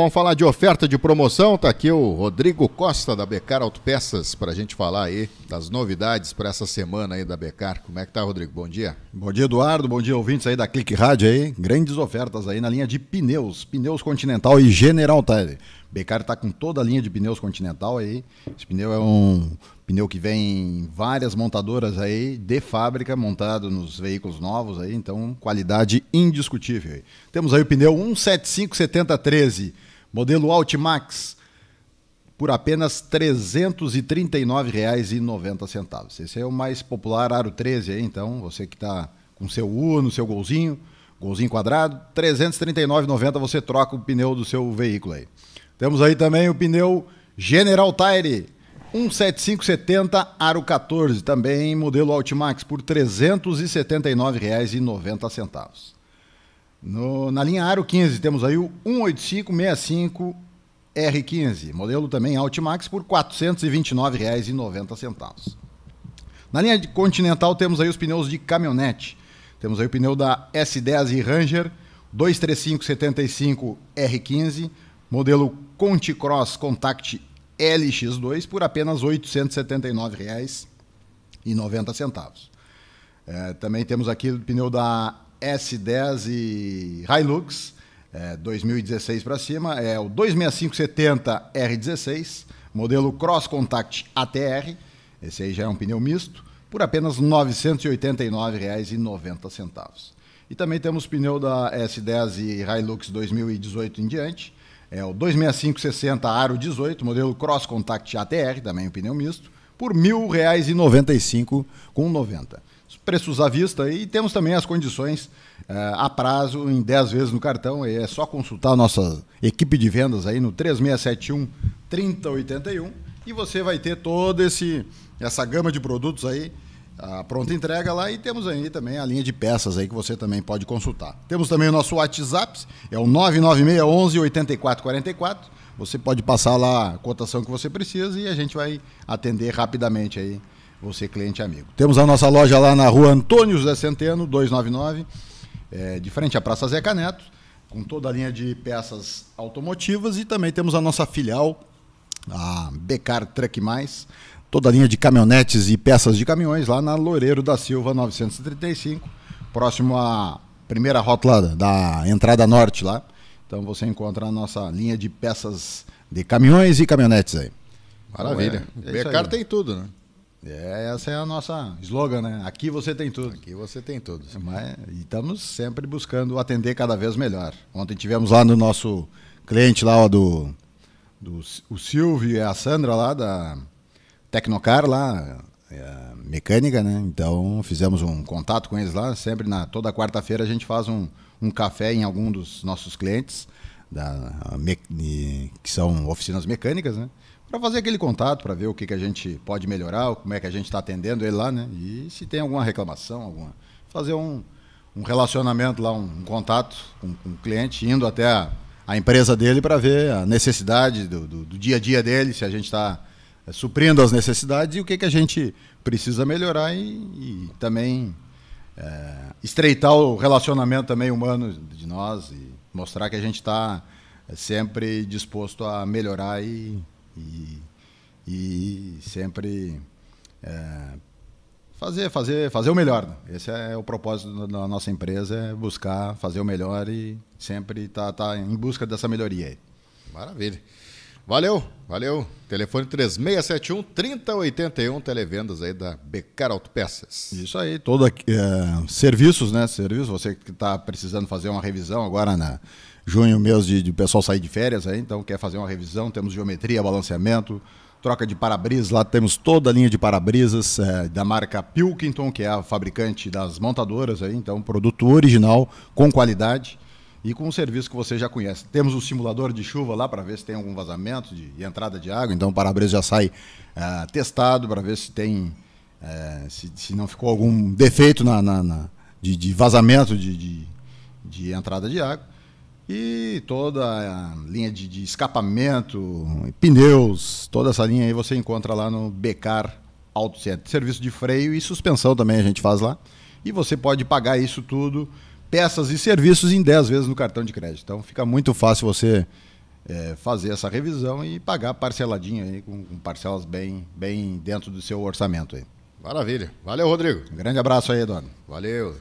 Vamos falar de oferta de promoção, tá aqui o Rodrigo Costa da Becar Autopeças para a gente falar aí das novidades para essa semana aí da Becar. Como é que tá, Rodrigo? Bom dia. Bom dia, Eduardo. Bom dia, ouvintes aí da Clique Rádio aí. Grandes ofertas aí na linha de pneus, pneus Continental e General Tire. Becari está com toda a linha de pneus Continental aí. Esse pneu é um pneu que vem várias montadoras aí de fábrica, montado nos veículos novos aí, então qualidade indiscutível. Temos aí o pneu 1757013, modelo Altimax, por apenas R$ 339,90. Esse é o mais popular Aro 13 aí, então você que está com seu Uno, seu Golzinho, Golzinho quadrado, R$ 339,90 você troca o pneu do seu veículo aí. Temos aí também o pneu General Tire 17570 aro 14, também modelo Altimax por R$ 379,90. No, na linha Aro 15 temos aí o 18565 R15, modelo também Altimax por R$ 429,90. Na linha Continental temos aí os pneus de caminhonete. Temos aí o pneu da S10 e Ranger 23575 R15 modelo Conti Cross Contact LX2 por apenas R$ 879,90. É, também temos aqui o pneu da S10 e Hilux, é, 2016 para cima, é o 26570 R16, modelo Cross Contact ATR, esse aí já é um pneu misto, por apenas R$ 989,90. E também temos pneu da S10 e Hilux 2018 em diante, é o 26560 Aro 18, modelo Cross Contact ATR, também um pneu misto, por R$ 1.095,90. com 90. Preços à vista e temos também as condições eh, a prazo em 10 vezes no cartão. é só consultar a nossa equipe de vendas aí no 3671 3081 e você vai ter toda esse, essa gama de produtos aí a pronta entrega lá e temos aí também a linha de peças aí que você também pode consultar. Temos também o nosso WhatsApp, é o 996 11 8444. Você pode passar lá a cotação que você precisa e a gente vai atender rapidamente aí você cliente amigo. Temos a nossa loja lá na rua Antônio José Centeno, 299, é, de frente à Praça Zeca Neto, com toda a linha de peças automotivas e também temos a nossa filial, a Becar Truck Mais, toda a linha de caminhonetes e peças de caminhões lá na Loureiro da Silva 935, próximo à primeira rótula da entrada norte lá. Então você encontra a nossa linha de peças de caminhões e caminhonetes aí. Maravilha. Então, é, é Becar tem tudo, né? É, essa é a nossa slogan, né? Aqui você tem tudo. Aqui você tem tudo. Mas, e estamos sempre buscando atender cada vez melhor. Ontem tivemos lá no nosso cliente lá ó, do, do o Silvio e a Sandra lá da Tecnocar lá, é, é mecânica, né? Então fizemos um contato com eles lá. Sempre na toda quarta-feira a gente faz um, um café em algum dos nossos clientes da me, que são oficinas mecânicas, né? Para fazer aquele contato, para ver o que, que a gente pode melhorar, como é que a gente está atendendo ele lá, né? E se tem alguma reclamação, alguma fazer um, um relacionamento lá, um, um contato com, com, o cliente, indo até a, a empresa dele para ver a necessidade do, do, do dia a dia dele, se a gente está é, suprindo as necessidades e o que, que a gente precisa melhorar e, e também é, estreitar o relacionamento também humano de nós e mostrar que a gente está é, sempre disposto a melhorar e, e, e sempre é, fazer, fazer, fazer o melhor. Né? Esse é o propósito da nossa empresa, é buscar fazer o melhor e sempre estar tá, tá em busca dessa melhoria. Maravilha. Valeu, valeu. Telefone 3671 3081, televendas aí da Becar Autopeças. Isso aí, todo aqui, é, serviços, né? Serviços, você que está precisando fazer uma revisão agora na junho mês de, de pessoal sair de férias aí, então quer fazer uma revisão, temos geometria, balanceamento, troca de para-brisa, lá temos toda a linha de para-brisas é, da marca Pilkington, que é a fabricante das montadoras aí, então produto original com qualidade e com um serviço que você já conhece. Temos o um simulador de chuva lá para ver se tem algum vazamento de, de entrada de água, então o para-brisa já sai uh, testado para ver se tem uh, se, se, não ficou algum defeito na, na, na de, de, vazamento de, de, de, entrada de água. E toda a linha de, de escapamento, pneus, toda essa linha aí você encontra lá no Becar Auto Serviço de freio e suspensão também a gente faz lá. E você pode pagar isso tudo peças e serviços em 10 vezes no cartão de crédito. Então fica muito fácil você é, fazer essa revisão e pagar parceladinho aí, com, com, parcelas bem, bem dentro do seu orçamento aí. Maravilha. Valeu, Rodrigo. Um grande abraço aí, Eduardo. Valeu.